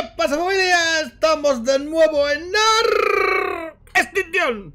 ¿Qué pasa familia? Estamos de nuevo en Extinción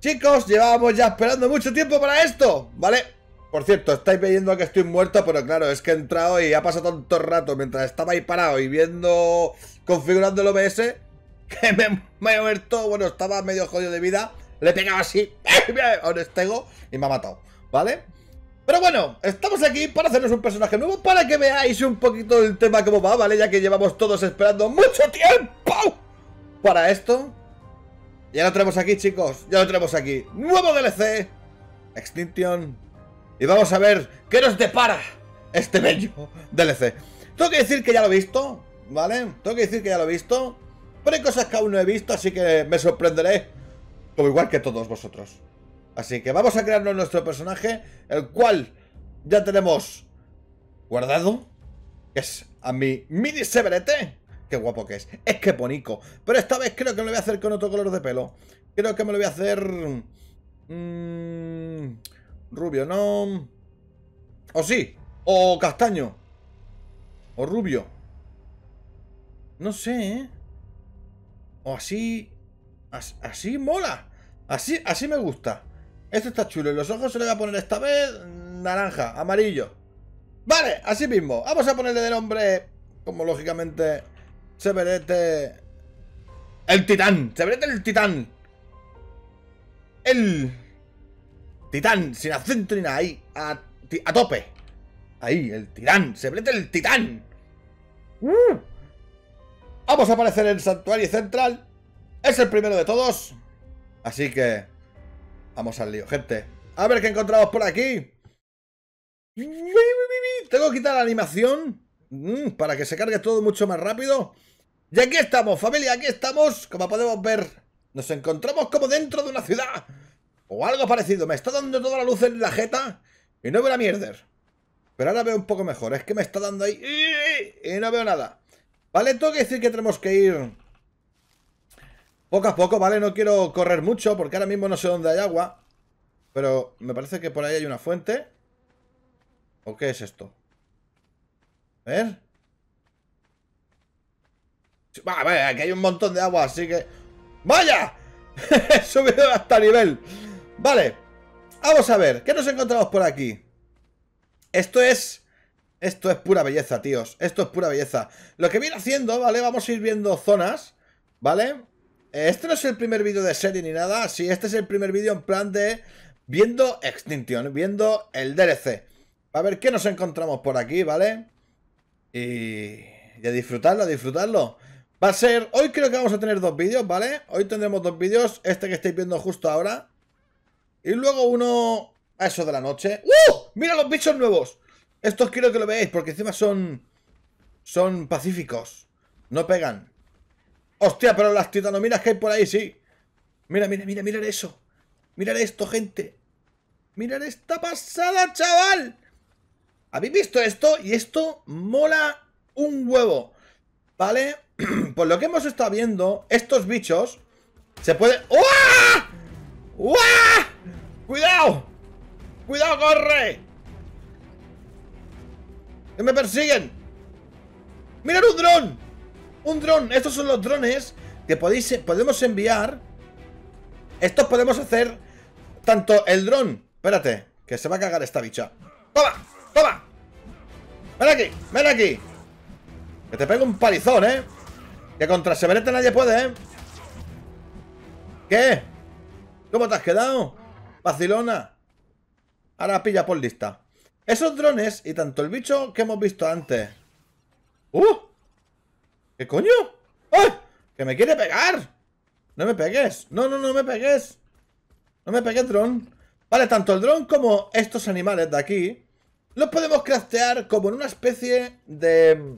Chicos, llevábamos ya esperando mucho tiempo para esto ¿Vale? Por cierto, estáis viendo que estoy muerto Pero claro, es que he entrado y ha pasado tanto rato Mientras estaba ahí parado y viendo... Configurando el OBS Que me, he muerto Bueno, estaba medio jodido de vida Le he pegado así Ahora estego Y me ha matado ¿Vale? Pero bueno, estamos aquí para hacernos un personaje nuevo Para que veáis un poquito el tema como va, ¿vale? Ya que llevamos todos esperando mucho tiempo Para esto Ya lo tenemos aquí, chicos Ya lo tenemos aquí Nuevo DLC Extinction Y vamos a ver qué nos depara este bello DLC Tengo que decir que ya lo he visto, ¿vale? Tengo que decir que ya lo he visto Pero hay cosas que aún no he visto, así que me sorprenderé Como igual que todos vosotros Así que vamos a crearnos nuestro personaje, el cual ya tenemos guardado, es a mi mini severete. Qué guapo que es. Es que ponico Pero esta vez creo que me lo voy a hacer con otro color de pelo. Creo que me lo voy a hacer... Mm, rubio, ¿no? O sí. O castaño. O rubio. No sé, ¿eh? O así... así mola. Así, así me gusta. Este está chulo. Y los ojos se le va a poner esta vez naranja, amarillo. Vale, así mismo. Vamos a ponerle de nombre, como lógicamente, Severete... El titán. Severete el titán. El... Titán, sin acento ni nada. Ahí, a, tope. Ahí, el titán. Severete el titán. ¡Uh! Vamos a aparecer en Santuario Central. Es el primero de todos. Así que... Vamos al lío, gente. A ver qué encontramos por aquí. Tengo que quitar la animación mm, para que se cargue todo mucho más rápido. Y aquí estamos, familia, aquí estamos. Como podemos ver, nos encontramos como dentro de una ciudad. O algo parecido. Me está dando toda la luz en la jeta y no veo la mierda. Pero ahora veo un poco mejor. Es que me está dando ahí y no veo nada. Vale, tengo que decir que tenemos que ir poco a poco, ¿vale? No quiero correr mucho porque ahora mismo no sé dónde hay agua. Pero me parece que por ahí hay una fuente. ¿O qué es esto? A ver. A ver, aquí hay un montón de agua, así que... ¡Vaya! He subido hasta nivel. Vale. Vamos a ver, ¿qué nos encontramos por aquí? Esto es... Esto es pura belleza, tíos. Esto es pura belleza. Lo que viene haciendo, ¿vale? Vamos a ir viendo zonas, ¿vale? Este no es el primer vídeo de serie ni nada. Sí, este es el primer vídeo en plan de viendo Extinction, viendo el DLC. A ver qué nos encontramos por aquí, ¿vale? Y, y a disfrutarlo, a disfrutarlo. Va a ser... Hoy creo que vamos a tener dos vídeos, ¿vale? Hoy tendremos dos vídeos. Este que estáis viendo justo ahora. Y luego uno... A eso de la noche. ¡Uh! ¡Mira los bichos nuevos! Estos quiero que lo veáis porque encima son... Son pacíficos. No pegan. Hostia, pero las titanominas que hay por ahí, sí. Mira, mira, mira, mira eso. Mirad esto, gente. Mirad esta pasada, chaval. ¿Habéis visto esto? Y esto mola un huevo. ¿Vale? por lo que hemos estado viendo, estos bichos se pueden... ¡Uah! ¡Uah! ¡Cuidado! ¡Cuidado, corre! ¡Que me persiguen! ¡Mirad un dron! un dron. Estos son los drones que podéis, podemos enviar. Estos podemos hacer tanto el dron. Espérate, que se va a cagar esta bicha. ¡Toma! ¡Toma! ¡Ven aquí! ¡Ven aquí! Que te pego un palizón, ¿eh? Que contra Severete nadie puede, ¿eh? ¿Qué? ¿Cómo te has quedado? Vacilona. Ahora pilla por lista. Esos drones y tanto el bicho que hemos visto antes. ¡Uh! ¿Qué coño? ¡Ah! ¡Que me quiere pegar! ¡No me pegues! ¡No, no, no me pegues! ¡No me pegues, dron! Vale, tanto el dron como estos animales de aquí los podemos craftear como en una especie de...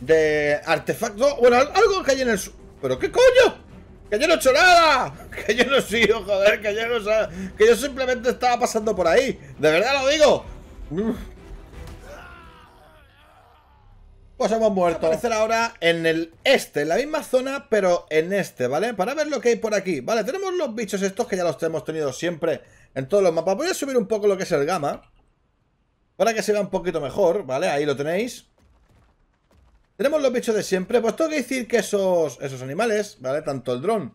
De artefacto... Bueno, algo que hay en el... ¿Pero qué coño? ¡Que yo no he hecho nada! ¡Que yo no he sido, joder! ¡Que yo no Que yo simplemente estaba pasando por ahí. ¡De verdad lo digo! Pues hemos muerto. Vamos a aparecer ahora en el este, en la misma zona, pero en este, ¿vale? Para ver lo que hay por aquí. Vale, tenemos los bichos estos que ya los hemos tenido siempre en todos los mapas. Voy a subir un poco lo que es el Gama Para que se vea un poquito mejor, ¿vale? Ahí lo tenéis. Tenemos los bichos de siempre. Pues tengo que decir que esos, esos animales, ¿vale? Tanto el dron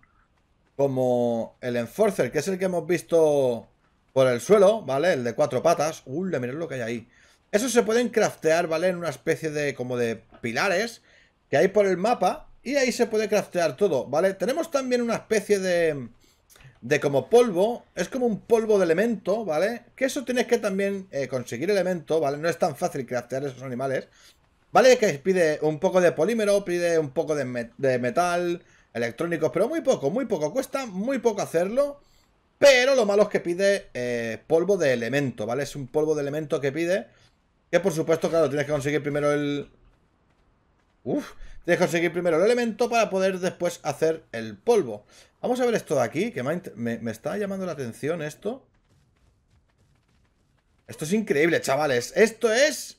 como el enforcer, que es el que hemos visto por el suelo, ¿vale? El de cuatro patas. Uy, mirad lo que hay ahí eso se pueden craftear, ¿vale? En una especie de como de pilares que hay por el mapa y ahí se puede craftear todo, ¿vale? Tenemos también una especie de... De como polvo, es como un polvo de elemento, ¿vale? Que eso tienes que también eh, conseguir elemento, ¿vale? No es tan fácil craftear esos animales. ¿Vale? Que pide un poco de polímero, pide un poco de, metal, electrónicos, pero muy poco, muy poco. Cuesta muy poco hacerlo. Pero lo malo es que pide eh, polvo de elemento, ¿vale? Es un polvo de elemento que pide por supuesto, claro, tienes que conseguir primero el... Uf, tienes que conseguir primero el elemento para poder después hacer el polvo. Vamos a ver esto de aquí, que me, me está llamando la atención esto. Esto es increíble, chavales. Esto es...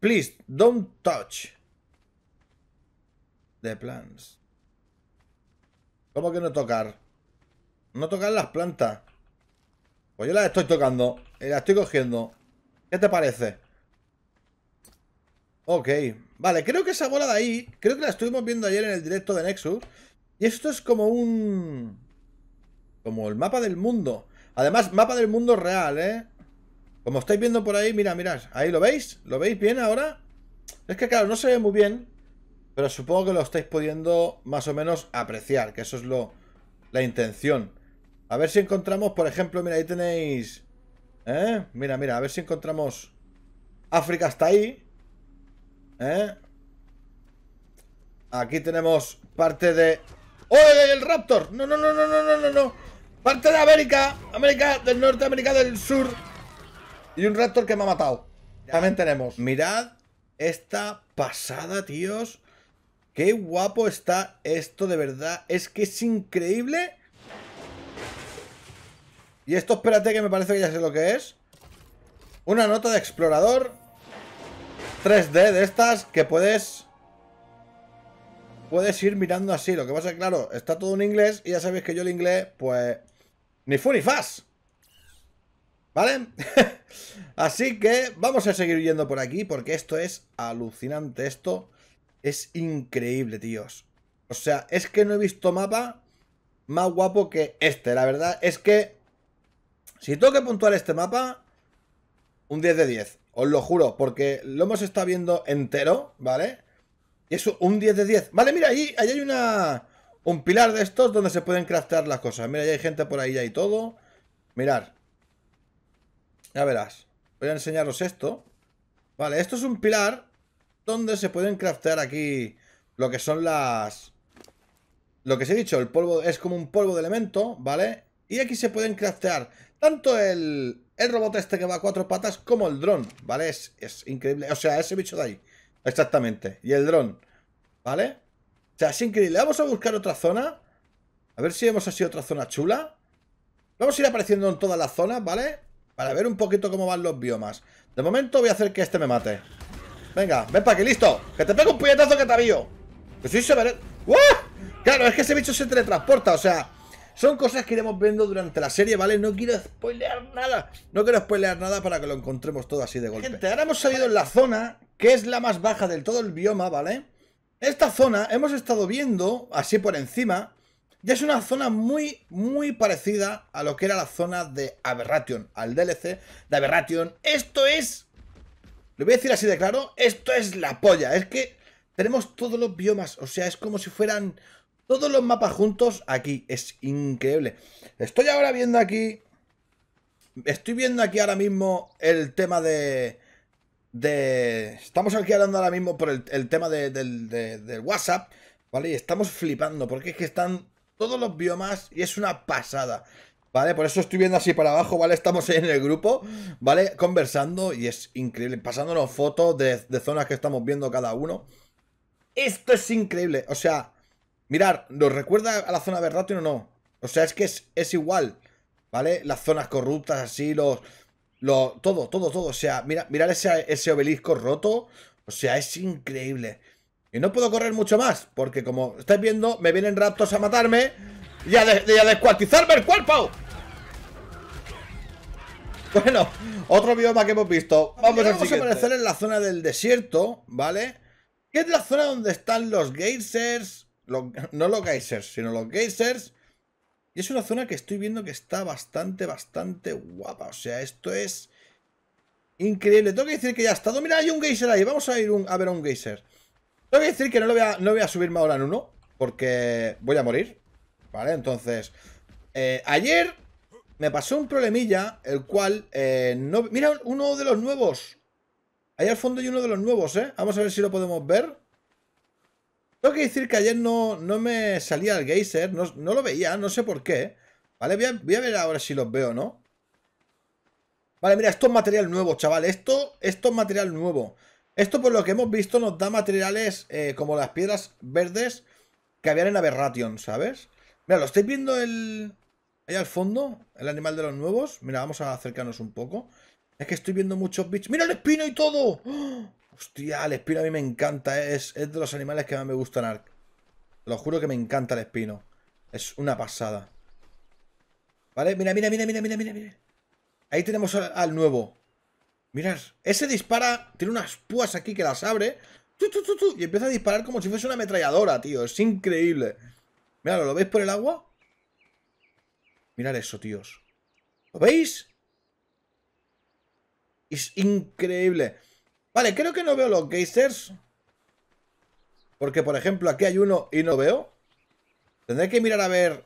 Please, don't touch. The plants. ¿Cómo que no tocar? No tocar las plantas. Pues yo las estoy tocando. Y las estoy cogiendo. ¿Qué te parece? Ok, vale, creo que esa bola de ahí, creo que la estuvimos viendo ayer en el directo de Nexus. Y esto es como un... Como el mapa del mundo. Además, mapa del mundo real, ¿eh? Como estáis viendo por ahí, mira, mirad. Ahí lo veis, lo veis bien ahora. Es que claro, no se ve muy bien. Pero supongo que lo estáis pudiendo más o menos apreciar, que eso es lo la intención. A ver si encontramos, por ejemplo, mira, ahí tenéis... ¿Eh? Mira, mira, a ver si encontramos... África está ahí. ¿Eh? Aquí tenemos parte de... ¡Oh, el Raptor! ¡No, no, no, no, no, no, no, no! Parte de América, América del Norte, América del Sur Y un Raptor que me ha matado También tenemos Mirad esta pasada, tíos Qué guapo está esto, de verdad Es que es increíble Y esto, espérate, que me parece que ya sé lo que es Una nota de explorador 3D de estas que puedes... Puedes ir mirando así. Lo que pasa es que, claro, está todo en inglés y ya sabéis que yo el inglés, pues... Ni fu ni fast ¿Vale? así que vamos a seguir yendo por aquí porque esto es alucinante. Esto es increíble, tíos. O sea, es que no he visto mapa más guapo que este. La verdad es que... Si tengo que puntuar este mapa... Un 10 de 10. Os lo juro, porque lo hemos estado viendo entero, ¿vale? Y es un 10 de 10. Vale, mira, ahí, hay una... Un pilar de estos donde se pueden craftear las cosas. Mira, ya hay gente por ahí ya hay todo. Mirad. Ya verás. Voy a enseñaros esto. Vale, esto es un pilar donde se pueden craftear aquí lo que son las... Lo que os he dicho, el polvo es como un polvo de elemento, ¿vale? Y aquí se pueden craftear tanto el, el robot este que va a cuatro patas como el dron, ¿vale? Es, es, increíble. O sea, ese bicho de ahí. Exactamente. Y el dron, ¿vale? O sea, es increíble. Vamos a buscar otra zona. A ver si hemos así otra zona chula. Vamos a ir apareciendo en todas las zonas, ¿vale? Para ver un poquito cómo van los biomas. De momento voy a hacer que este me mate. Venga, ven para aquí, listo. Que te pego un puñetazo que te avío. Que soy severo. ¡Uah! Claro, es que ese bicho se teletransporta, o sea... Son cosas que iremos viendo durante la serie, ¿vale? No quiero spoilear nada. No quiero spoilear nada para que lo encontremos todo así de golpe. Gente, ahora hemos salido en la zona que es la más baja del todo el bioma, ¿vale? Esta zona hemos estado viendo así por encima. ya es una zona muy, muy parecida a lo que era la zona de Aberration, al DLC de Aberration. Esto es... Lo voy a decir así de claro, esto es la polla. Es que tenemos todos los biomas, o sea, es como si fueran todos los mapas juntos aquí. Es increíble. Estoy ahora viendo aquí... Estoy viendo aquí ahora mismo el tema de... De... Estamos aquí hablando ahora mismo por el, tema del, WhatsApp, ¿vale? Y estamos flipando porque es que están todos los biomas y es una pasada. ¿Vale? Por eso estoy viendo así para abajo, ¿vale? Estamos en el grupo, ¿vale? Conversando y es increíble, pasándonos fotos de, de, zonas que estamos viendo cada uno. Esto es increíble, o sea, Mirad, ¿nos recuerda a la zona de Ratio o no? O sea, es que es, igual, ¿vale? Las zonas corruptas, así, los... todo, todo, todo. O sea, mira, mirar ese, obelisco roto. O sea, es increíble. Y no puedo correr mucho más, porque como estáis viendo, me vienen raptos a matarme y a, descuartizarme el cuerpo. Bueno, otro bioma que hemos visto. Vamos, vamos a aparecer en la zona del desierto, ¿vale? Que es la zona donde están los geysers, no los geysers, sino los geysers. Y es una zona que estoy viendo que está bastante, bastante guapa. O sea, esto es increíble. Tengo que decir que ya ha estado. Mira, hay un geyser ahí. Vamos a ir a ver a un geyser. Tengo que decir que no, lo voy, a, no voy a subirme ahora en uno. Porque voy a morir. Vale, entonces... Eh, ayer me pasó un problemilla, el cual... Eh, no, mira, uno de los nuevos. Ahí al fondo hay uno de los nuevos, ¿eh? Vamos a ver si lo podemos ver. Tengo que decir que ayer no, no me salía el geyser, no, lo veía, no sé por qué. Vale, voy a, ver ahora si los veo, ¿no? Vale, mira, esto es material nuevo, chaval. Esto, esto es material nuevo. Esto, por lo que hemos visto, nos da materiales eh, como las piedras verdes que habían en Aberration, ¿sabes? Mira, ¿lo estáis viendo el... ahí al fondo? El animal de los nuevos. Mira, vamos a acercarnos un poco. Es que estoy viendo muchos bichos. ¡Mira el espino y todo! ¡Oh! Hostia, el espino a mí me encanta. Eh, es, de los animales que más me gustan. Lo juro que me encanta el espino. Es una pasada. ¿Vale? Mira, mira, mira, mira, mira, mira, mira. Ahí tenemos al, nuevo. Mirad, ese dispara. Tiene unas púas aquí que las abre. y empieza a disparar como si fuese una ametralladora, tío. Es increíble. Mirad, ¿lo veis por el agua? Mirad eso, tíos. ¿Lo veis? Es increíble. Vale, creo que no veo los geysers. Porque, por ejemplo, aquí hay uno y no veo. Tendré que mirar a ver...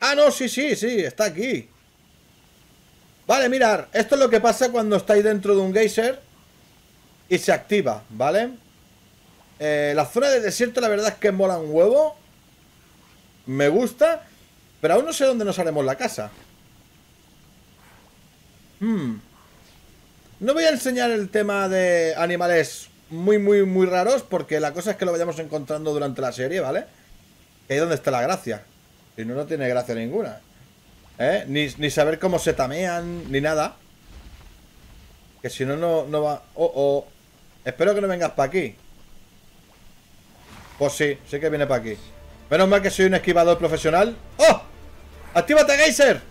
Ah, no, sí, sí, sí, está aquí. Vale, mirar. Esto es lo que pasa cuando estáis dentro de un geyser y se activa, ¿vale? Eh, la zona de desierto la verdad es que mola un huevo. Me gusta. Pero aún no sé dónde nos haremos la casa. Hmm. No voy a enseñar el tema de animales muy, muy, muy raros, porque la cosa es que lo vayamos encontrando durante la serie, ¿vale? Que ahí donde está la gracia. Si no, no tiene gracia ninguna. ¿Eh? Ni, saber cómo se tamean, ni nada. Que si no, no, no va... Oh, oh. Espero que no vengas para aquí. Pues sí, sé que viene para aquí. Menos mal que soy un esquivador profesional. ¡Oh! ¡Actívate, Geyser!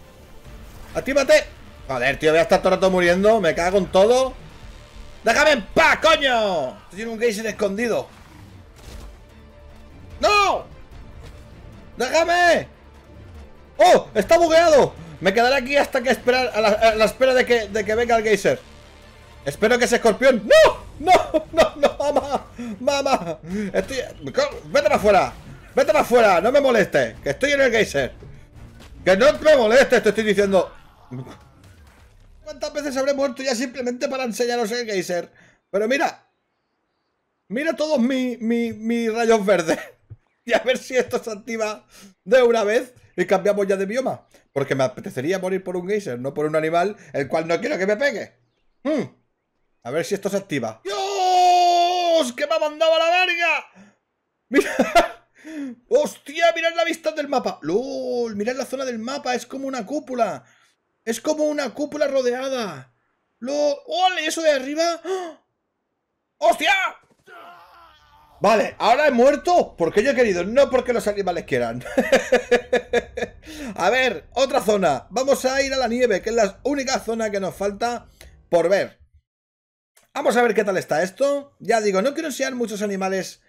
¡Actívate! Joder, tío, voy a estar todo el rato muriendo. Me cago en todo. ¡Déjame en paz, coño! tiene un geyser escondido. ¡No! ¡Déjame! ¡Oh! ¡Está bugueado! Me quedaré aquí hasta que esperar a la, espera de que, de que, venga el geyser. Espero que ese escorpión. ¡No! ¡No! ¡No! ¡No! ¡Mamá! ¡Mamá! Estoy. ¡Vete para afuera! ¡Vete para afuera! ¡No me molestes! ¡Que estoy en el geyser! ¡Que no me moleste, Te estoy diciendo cuántas veces habré muerto ya simplemente para enseñaros el geyser. Pero mira, mira todos mis mi, rayos verdes. Y a ver si esto se activa de una vez y cambiamos ya de bioma. Porque me apetecería morir por un geyser, no por un animal el cual no quiero que me pegue. Hmm. A ver si esto se activa. ¡Dios! ¡Que me ha mandado a la verga! ¡Mira! ¡Hostia! ¡Mirad la vista del mapa! ¡Lol! ¡Mirad la zona del mapa! ¡Es como una cúpula! Es como una cúpula rodeada. Lo... ¡Ole! ¿Eso de arriba? ¡Oh! ¡Hostia! Vale, ahora he muerto porque yo he querido, no porque los animales quieran. a ver, otra zona. Vamos a ir a la nieve, que es la única zona que nos falta por ver. Vamos a ver qué tal está esto. Ya digo, no quiero enseñar muchos animales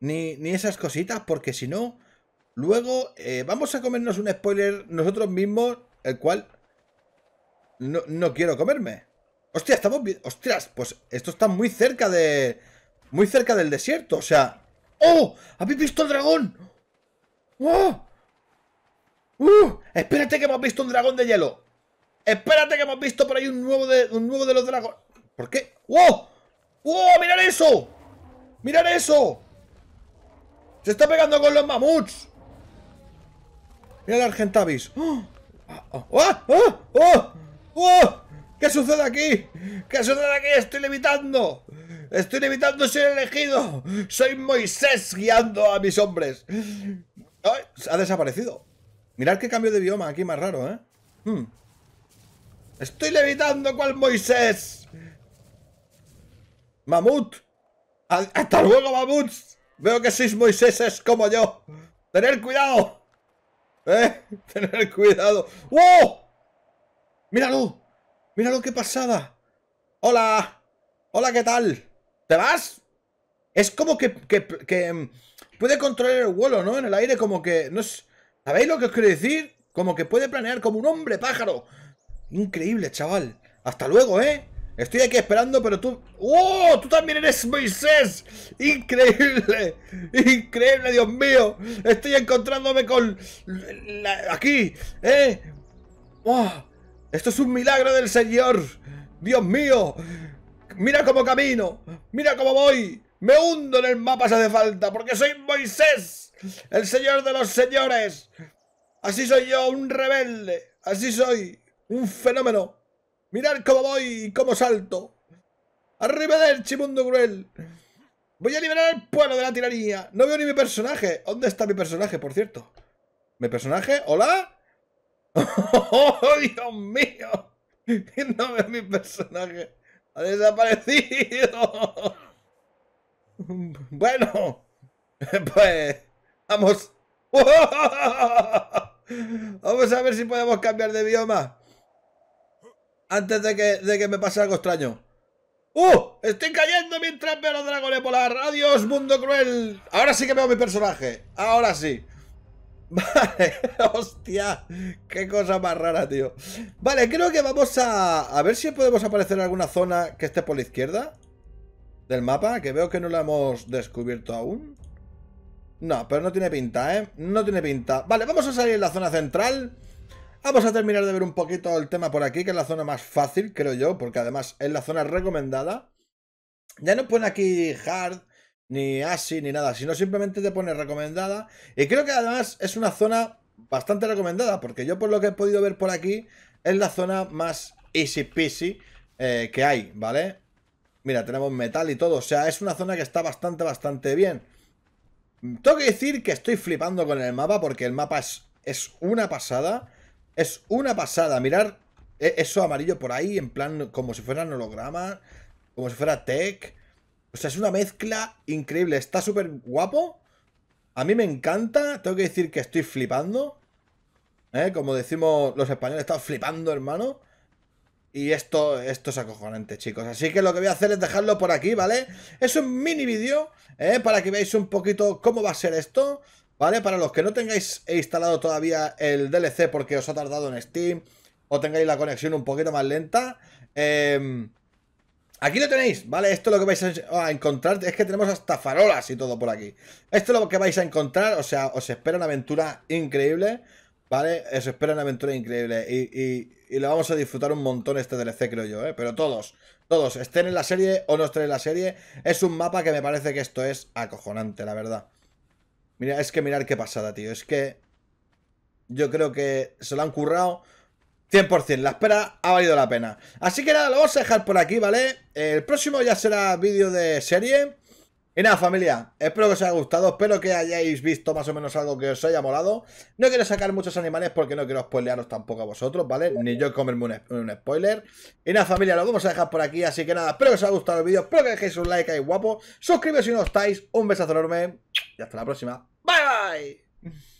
ni, esas cositas, porque si no, luego eh, vamos a comernos un spoiler nosotros mismos, el cual no, quiero comerme. Hostia, estamos... ¡hostias! pues esto está muy cerca de... Muy cerca del desierto, o sea... ¡Oh! ¿Habéis visto el dragón? ¡Oh! ¡Uh! Espérate que hemos visto un dragón de hielo. Espérate que hemos visto por ahí un nuevo de, un nuevo de los dragones. ¿Por qué? ¡Wow! ¡Oh! ¡Wow! ¡Oh! ¡Mirad eso! ¡Mirad eso! ¡Se está pegando con los mamuts! ¡Mira el Argentavis! ¡Oh! ¡Oh! ¡Oh! ¡Oh! ¡Oh! ¿Qué sucede aquí? ¿Qué sucede aquí? ¡Estoy levitando! ¡Estoy levitando! ¡Soy elegido! ¡Soy Moisés guiando a mis hombres! ¡Ay! Ha desaparecido. Mirad qué cambio de bioma aquí más raro, ¿eh? Hmm. ¡Estoy levitando cual Moisés! ¡Mamut! ¡Hasta luego, mamuts! Veo que sois Moiséses como yo. ¡Tener cuidado! ¿Eh? ¡Tener cuidado! ¡Wow! ¡Oh! ¡Míralo! ¡Míralo qué pasada! ¡Hola! ¡Hola, qué tal! ¿Te vas? Es como que, que, mm, puede controlar el vuelo, ¿no? En el aire como que... No es, ¿Sabéis lo que os quiero decir? Como que puede planear como un hombre pájaro. Increíble, chaval. Hasta luego, ¿eh? Estoy aquí esperando, pero tú... ¡Oh! ¡Tú también eres Moisés! ¡Increíble! ¡Increíble, Dios mío! Estoy encontrándome con... Aquí, ¿eh? ¡Oh! Esto es un milagro del Señor. Dios mío. Mira cómo camino. Mira cómo voy. Me hundo en el mapa si hace falta. Porque soy Moisés. El Señor de los señores. Así soy yo, un rebelde. Así soy. Un fenómeno. Mirad cómo voy y cómo salto. Arriba del chimundo cruel. Voy a liberar al pueblo de la tiranía. No veo ni mi personaje. ¿Dónde está mi personaje, por cierto? ¿Mi personaje? ¿Hola? ¡Oh, Dios mío! No veo mi personaje. ¡Ha desaparecido! Bueno, pues vamos. Vamos a ver si podemos cambiar de bioma. Antes de que, me pase algo extraño. ¡Uh! ¡Estoy cayendo mientras veo los dragones polar! ¡Adiós, mundo cruel! Ahora sí que veo mi personaje. Ahora sí. Vale, hostia, qué cosa más rara, tío. Vale, creo que vamos a... A ver si podemos aparecer alguna zona que esté por la izquierda del mapa, que veo que no la hemos descubierto aún. No, pero no tiene pinta, ¿eh? No tiene pinta. Vale, vamos a salir en la zona central. Vamos a terminar de ver un poquito el tema por aquí, que es la zona más fácil, creo yo, porque además es la zona recomendada. Ya nos pone aquí hard, ni así, ni nada, sino simplemente te pone recomendada. Y creo que además es una zona bastante recomendada, porque yo por lo que he podido ver por aquí, es la zona más easy peasy eh, que hay, ¿vale? Mira, tenemos metal y todo, o sea, es una zona que está bastante, bastante bien. Tengo que decir que estoy flipando con el mapa, porque el mapa es, una pasada, es una pasada, mirar eh, eso amarillo por ahí, en plan como si fuera holograma como si fuera tech... O sea, es una mezcla increíble. Está súper guapo. A mí me encanta. Tengo que decir que estoy flipando. ¿Eh? Como decimos los españoles, estoy flipando, hermano. Y esto, esto es acojonante, chicos. Así que lo que voy a hacer es dejarlo por aquí, ¿vale? Es un mini vídeo, ¿eh? Para que veáis un poquito cómo va a ser esto, ¿vale? Para los que no tengáis instalado todavía el DLC porque os ha tardado en Steam o tengáis la conexión un poquito más lenta, eh Aquí lo tenéis, ¿vale? Esto es lo que vais a encontrar. Es que tenemos hasta farolas y todo por aquí. Esto es lo que vais a encontrar. O sea, os espera una aventura increíble, ¿vale? Os espera una aventura increíble. Y, lo vamos a disfrutar un montón este DLC, creo yo, ¿eh? Pero todos, todos, estén en la serie o no estén en la serie. Es un mapa que me parece que esto es acojonante, la verdad. Mira, es que mirar qué pasada, tío. Es que yo creo que se lo han currado 100%, la espera ha valido la pena. Así que nada, lo vamos a dejar por aquí, ¿vale? El próximo ya será vídeo de serie. Y nada, familia, espero que os haya gustado, espero que hayáis visto más o menos algo que os haya molado. No quiero sacar muchos animales porque no quiero spoilearos tampoco a vosotros, ¿vale? Ni yo comerme un, un spoiler. Y nada, familia, lo vamos a dejar por aquí, así que nada, espero que os haya gustado el vídeo, espero que dejéis un like ahí guapo. suscríbete si no estáis, un besazo enorme y hasta la próxima. Bye, bye.